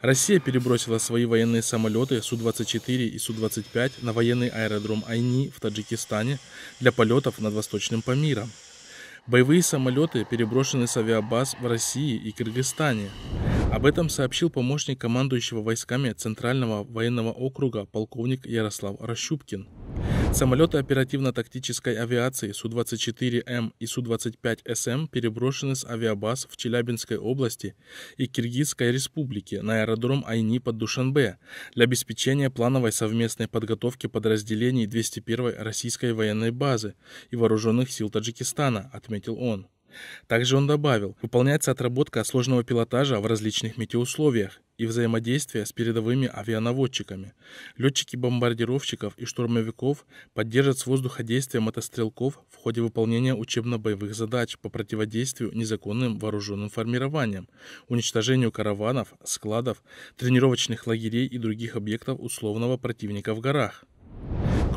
Россия перебросила свои военные самолеты Су-24 и Су-25 на военный аэродром Айни в Таджикистане для полетов над Восточным Памиром. Боевые самолеты переброшены с авиабаз в России и Кыргызстане. Об этом сообщил помощник командующего войсками Центрального военного округа полковник Ярослав Рощупкин. Самолеты оперативно-тактической авиации Су-24М и Су-25СМ переброшены с авиабаз в Челябинской области и Киргизской республике на аэродром Айни под Душанбе для обеспечения плановой совместной подготовки подразделений 201-й российской военной базы и вооруженных сил Таджикистана, отметил он. Также он добавил, выполняется отработка сложного пилотажа в различных метеоусловиях и взаимодействия с передовыми авианаводчиками. Летчики бомбардировщиков и штурмовиков поддержат с воздуха действия мотострелков в ходе выполнения учебно-боевых задач по противодействию незаконным вооруженным формированиям, уничтожению караванов, складов, тренировочных лагерей и других объектов условного противника в горах.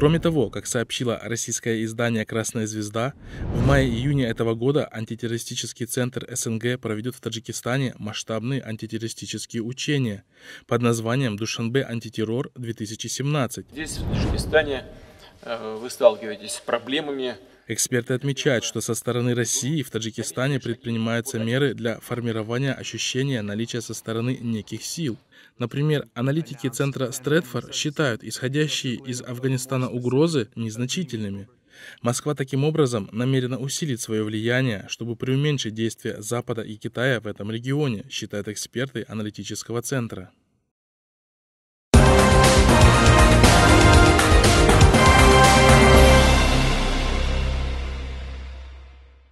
Кроме того, как сообщило российское издание «Красная звезда», в мае-июне этого года антитеррористический центр СНГ проведет в Таджикистане масштабные антитеррористические учения под названием «Душанбе антитеррор 2017». Здесь в Таджикистане Э, вы сталкиваетесь с проблемами. Эксперты отмечают, что со стороны России в Таджикистане предпринимаются меры для формирования ощущения наличия со стороны неких сил. Например, аналитики центра Стрэдфорд считают исходящие из Афганистана угрозы незначительными. Москва таким образом намерена усилить свое влияние, чтобы преуменьшить действия Запада и Китая в этом регионе, считают эксперты аналитического центра.